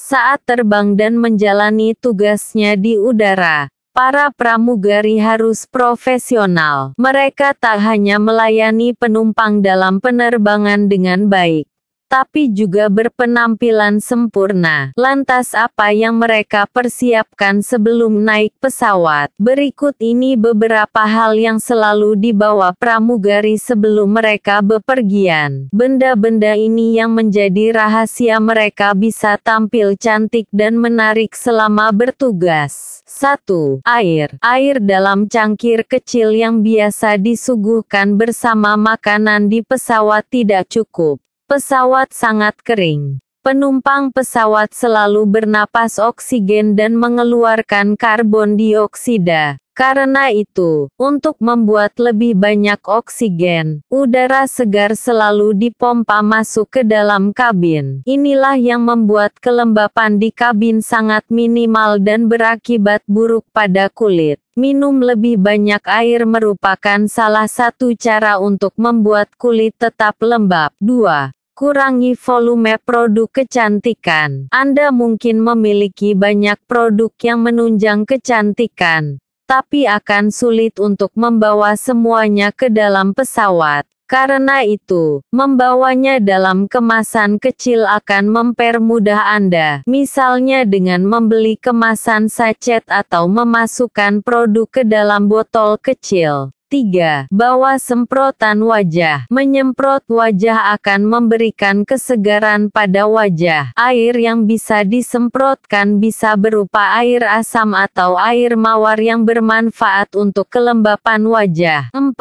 Saat terbang dan menjalani tugasnya di udara, para pramugari harus profesional. Mereka tak hanya melayani penumpang dalam penerbangan dengan baik, tapi juga berpenampilan sempurna. Lantas apa yang mereka persiapkan sebelum naik pesawat? Berikut ini beberapa hal yang selalu dibawa pramugari sebelum mereka bepergian. Benda-benda ini yang menjadi rahasia mereka bisa tampil cantik dan menarik selama bertugas. 1. Air. Air dalam cangkir kecil yang biasa disuguhkan bersama makanan di pesawat tidak cukup. Pesawat sangat kering. Penumpang pesawat selalu bernapas oksigen dan mengeluarkan karbon dioksida. Karena itu, untuk membuat lebih banyak oksigen, udara segar selalu dipompa masuk ke dalam kabin. Inilah yang membuat kelembapan di kabin sangat minimal dan berakibat buruk pada kulit. Minum lebih banyak air merupakan salah satu cara untuk membuat kulit tetap lembab. 2. Kurangi volume produk kecantikan. Anda mungkin memiliki banyak produk yang menunjang kecantikan, tapi akan sulit untuk membawa semuanya ke dalam pesawat. Karena itu, membawanya dalam kemasan kecil akan mempermudah Anda, misalnya dengan membeli kemasan sachet atau memasukkan produk ke dalam botol kecil. 3. bawa semprotan wajah. Menyemprot wajah akan memberikan kesegaran pada wajah. Air yang bisa disemprotkan bisa berupa air asam atau air mawar yang bermanfaat untuk kelembapan wajah. 4.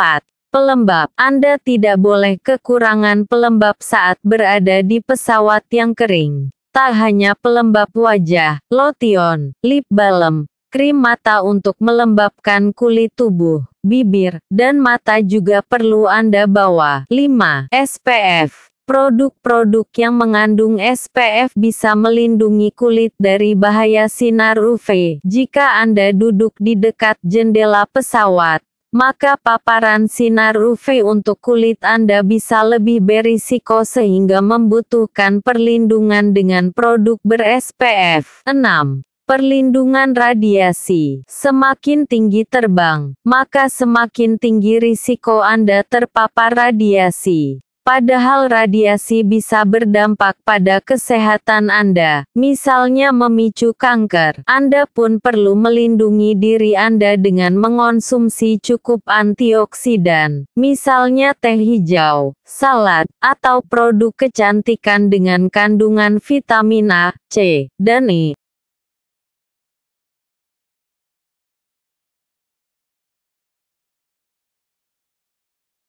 Pelembab, Anda tidak boleh kekurangan pelembab saat berada di pesawat yang kering. Tak hanya pelembab wajah, lotion, lip balm, krim mata untuk melembabkan kulit tubuh bibir, dan mata juga perlu Anda bawa. 5. SPF Produk-produk yang mengandung SPF bisa melindungi kulit dari bahaya sinar UV. Jika Anda duduk di dekat jendela pesawat, maka paparan sinar UV untuk kulit Anda bisa lebih berisiko sehingga membutuhkan perlindungan dengan produk ber-SPF 6. Perlindungan radiasi semakin tinggi terbang, maka semakin tinggi risiko Anda terpapar radiasi. Padahal radiasi bisa berdampak pada kesehatan Anda, misalnya memicu kanker. Anda pun perlu melindungi diri Anda dengan mengonsumsi cukup antioksidan, misalnya teh hijau, salad, atau produk kecantikan dengan kandungan vitamin A, C, dan E.